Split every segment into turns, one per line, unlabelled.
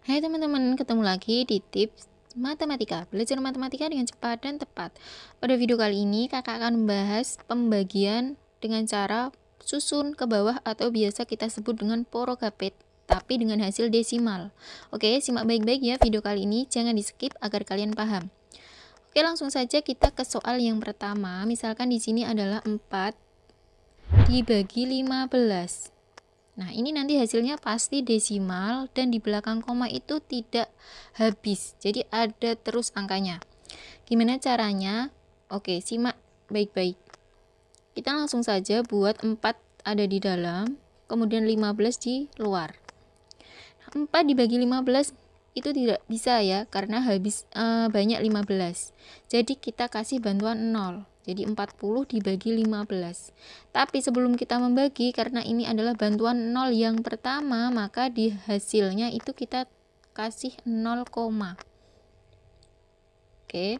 Hai teman-teman, ketemu lagi di tips matematika. Belajar matematika dengan cepat dan tepat. Pada video kali ini, kakak akan membahas pembagian dengan cara susun ke bawah atau biasa kita sebut dengan porogapit tapi dengan hasil desimal. Oke, simak baik-baik ya video kali ini, jangan di-skip agar kalian paham. Oke, langsung saja kita ke soal yang pertama. Misalkan di sini adalah 4 dibagi 15. Nah, ini nanti hasilnya pasti desimal dan di belakang koma itu tidak habis. Jadi ada terus angkanya. Gimana caranya? Oke, simak baik-baik. Kita langsung saja buat 4 ada di dalam, kemudian 15 di luar. 4 nah, dibagi 15 itu tidak bisa ya karena habis e, banyak 15. Jadi kita kasih bantuan 0. Jadi 40 dibagi 15. Tapi sebelum kita membagi karena ini adalah bantuan 0 yang pertama, maka di hasilnya itu kita kasih 0, Oke.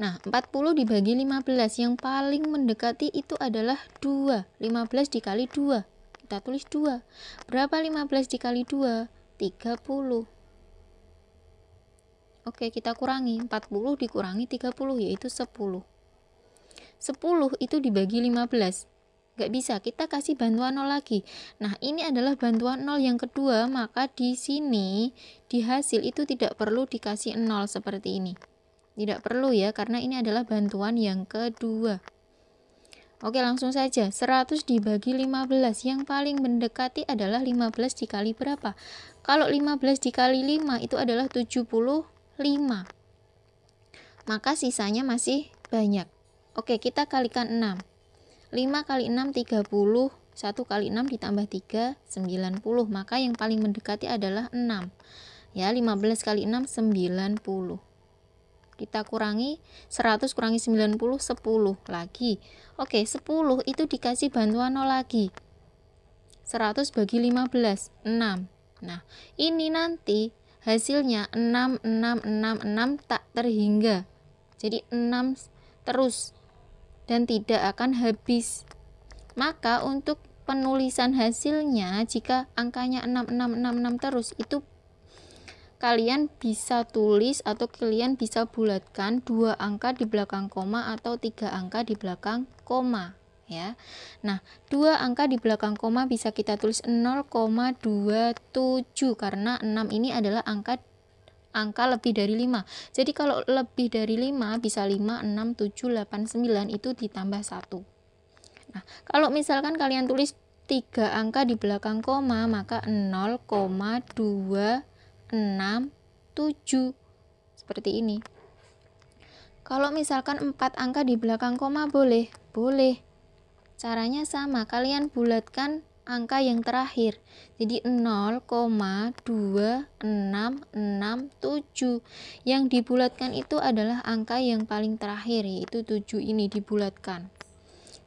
Nah, 40 dibagi 15 yang paling mendekati itu adalah 2. 15 dikali 2. Kita tulis 2. Berapa 15 dikali 2? 30. Oke, kita kurangi. 40 dikurangi 30 yaitu 10. 10 itu dibagi 15 nggak bisa kita kasih bantuan nol lagi nah ini adalah bantuan nol yang kedua maka di sini di hasil itu tidak perlu dikasih nol seperti ini tidak perlu ya karena ini adalah bantuan yang kedua Oke langsung saja 100 dibagi 15 yang paling mendekati adalah 15 dikali berapa kalau 15 dikali 5 itu adalah 75 maka sisanya masih banyak Oke, kita kalikan 6. 5 kali 6 30, 1 kali 6 ditambah 3 90. Maka yang paling mendekati adalah 6. Ya, 15 kali 6 90. Kita kurangi 100 kurangi 90 10 lagi. Oke, 10 itu dikasih bantuan 0 lagi. 100 bagi 15 6. Nah, ini nanti hasilnya 6 6 6 6 tak terhingga. Jadi 6 terus dan tidak akan habis. Maka untuk penulisan hasilnya jika angkanya 6666 terus itu kalian bisa tulis atau kalian bisa bulatkan dua angka di belakang koma atau tiga angka di belakang koma ya. Nah, dua angka di belakang koma bisa kita tulis 0,27 karena 6 ini adalah angka angka lebih dari 5. Jadi kalau lebih dari 5 bisa 5, 6, 7, 8, 9 itu ditambah 1. Nah, kalau misalkan kalian tulis 3 angka di belakang koma, maka 0,267 seperti ini. Kalau misalkan 4 angka di belakang koma boleh? Boleh. Caranya sama, kalian bulatkan angka yang terakhir. Jadi 0,2667. Yang dibulatkan itu adalah angka yang paling terakhir yaitu 7 ini dibulatkan.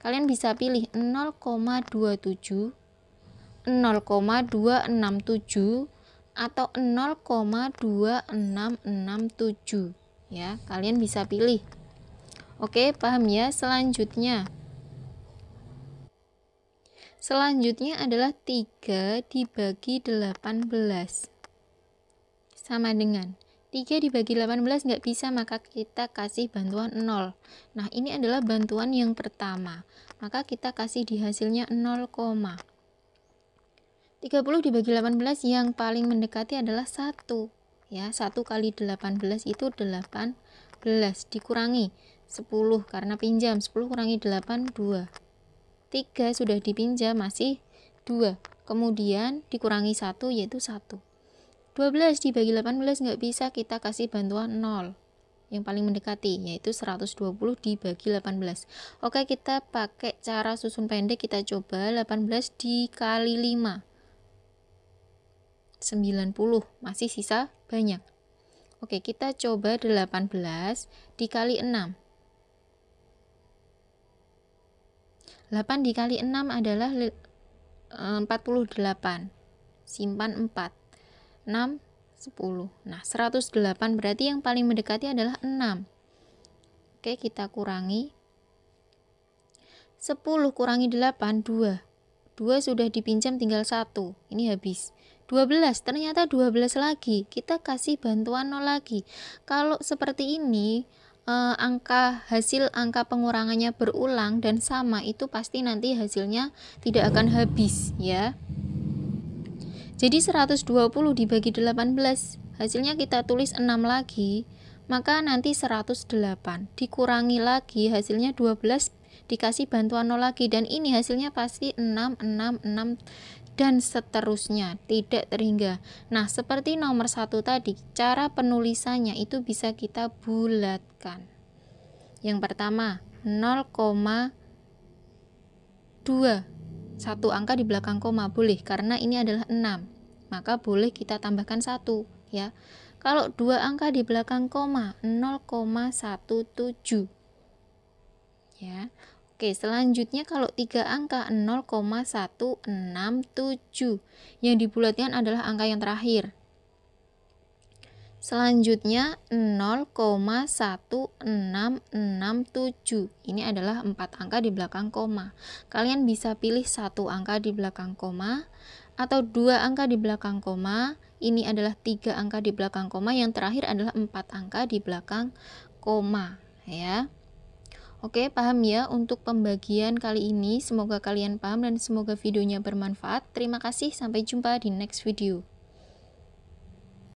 Kalian bisa pilih 0,27 0,267 atau 0,2667 ya. Kalian bisa pilih. Oke, paham ya selanjutnya. Selanjutnya adalah 3 dibagi 18. Sama dengan 3 dibagi 18 nggak bisa maka kita kasih bantuan 0. Nah, ini adalah bantuan yang pertama. Maka kita kasih di hasilnya 0, 30 dibagi 18 yang paling mendekati adalah 1. Ya, 1 kali 18 itu 18 dikurangi 10 karena pinjam 10 kurangi 8 2 3 sudah dipinjam masih 2. Kemudian dikurangi 1 yaitu 1. 12 dibagi 18 nggak bisa kita kasih bantuan 0 yang paling mendekati yaitu 120 dibagi 18 oke kita pakai cara susun pendek kita coba 18 dikali 5 90 masih sisa banyak oke kita coba 18 dikali 6 8 dikali 6 adalah 48. Eh, Simpan 4. 6, 10. Nah, 108 berarti yang paling mendekati adalah 6. Oke, kita kurangi. 10 kurangi 8, 2. 2 sudah dipinjam tinggal 1. Ini habis. 12, ternyata 12 lagi. Kita kasih bantuan 0 lagi. Kalau seperti ini, eh, angka hasil angka pengurangannya berulang dan sama itu pasti nanti hasilnya tidak akan habis ya. Jadi 120 dibagi 18 hasilnya kita tulis 6 lagi maka nanti 108 dikurangi lagi hasilnya 12 dikasih bantuan 0 lagi dan ini hasilnya pasti 6 6 6 dan seterusnya, tidak terhingga. Nah, seperti nomor satu tadi, cara penulisannya itu bisa kita bulatkan. Yang pertama, 0,2. Satu angka di belakang koma boleh, karena ini adalah 6. Maka boleh kita tambahkan satu ya. Kalau dua angka di belakang koma, 0,17. Ya. Oke, selanjutnya kalau tiga angka 0,167 yang dibulatkan adalah angka yang terakhir. Selanjutnya 0,1667. Ini adalah empat angka di belakang koma. Kalian bisa pilih satu angka di belakang koma atau dua angka di belakang koma. Ini adalah tiga angka di belakang koma. Yang terakhir adalah empat angka di belakang koma. Ya. Oke, paham ya untuk pembagian kali ini. Semoga kalian paham dan semoga videonya bermanfaat. Terima kasih, sampai jumpa di next video.